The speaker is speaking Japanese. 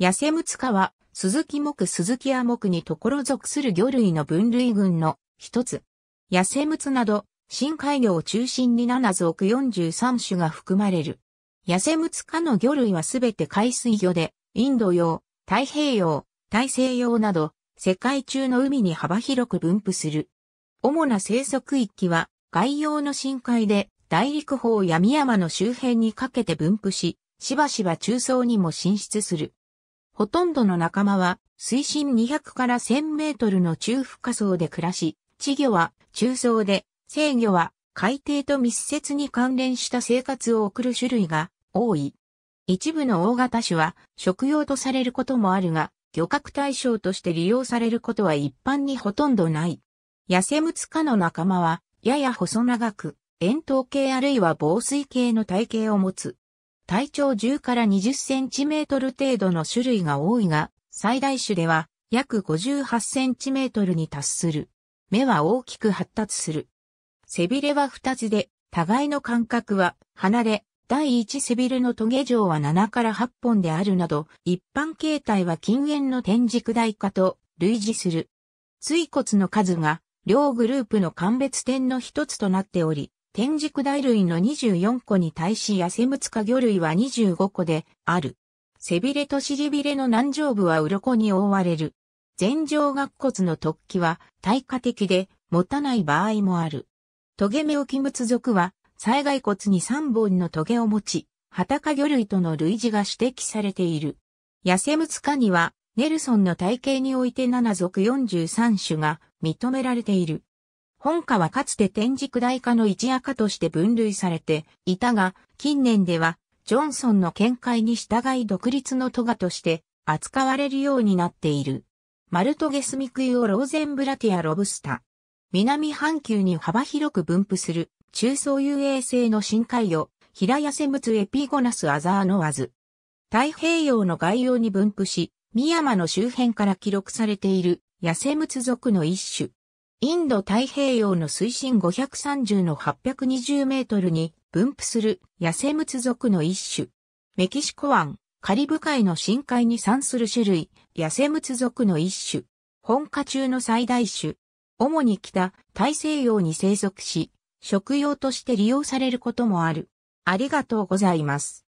ヤセムツカは、鈴木木鈴木亜木にところ属する魚類の分類群の一つ。ヤセムツなど、深海魚を中心に7属43種が含まれる。ヤセムツカの魚類はすべて海水魚で、インド洋、太平洋、大西洋など、世界中の海に幅広く分布する。主な生息域は、外洋の深海で、大陸方闇山の周辺にかけて分布し、しばしば中層にも進出する。ほとんどの仲間は水深200から1000メートルの中深層で暮らし、稚魚は中層で、制魚は海底と密接に関連した生活を送る種類が多い。一部の大型種は食用とされることもあるが、漁獲対象として利用されることは一般にほとんどない。ヤセムツ科の仲間は、やや細長く、円筒形あるいは防水形の体型を持つ体長10から20センチメートル程度の種類が多いが、最大種では約58センチメートルに達する。目は大きく発達する。背びれは2つで、互いの間隔は離れ、第1背びれのトゲ状は7から8本であるなど、一般形態は近縁の天軸大化と類似する。椎骨の数が両グループの間別点の一つとなっており、天竺大類の24個に対しヤセムツカ魚類は25個である。背びれと尻びれの南上部は鱗に覆われる。前上顎骨の突起は耐火的で持たない場合もある。トゲメオキムツ属は災害骨に3本のトゲを持ち、ハタカ魚類との類似が指摘されている。ヤセムツカにはネルソンの体系において7属43種が認められている。本家はかつて天竺大家の一夜家として分類されていたが、近年では、ジョンソンの見解に従い独立の都がとして扱われるようになっている。マルトゲスミクイオローゼンブラティアロブスタ。南半球に幅広く分布する中層遊泳性の深海魚、平セム物エピゴナスアザーノワズ。太平洋の外洋に分布し、深山の周辺から記録されているセム物族の一種。インド太平洋の水深530の820メートルに分布する野生ムツ属の一種。メキシコ湾、カリブ海の深海に産する種類、野生ムツ属の一種。本家中の最大種。主に北、大西洋に生息し、食用として利用されることもある。ありがとうございます。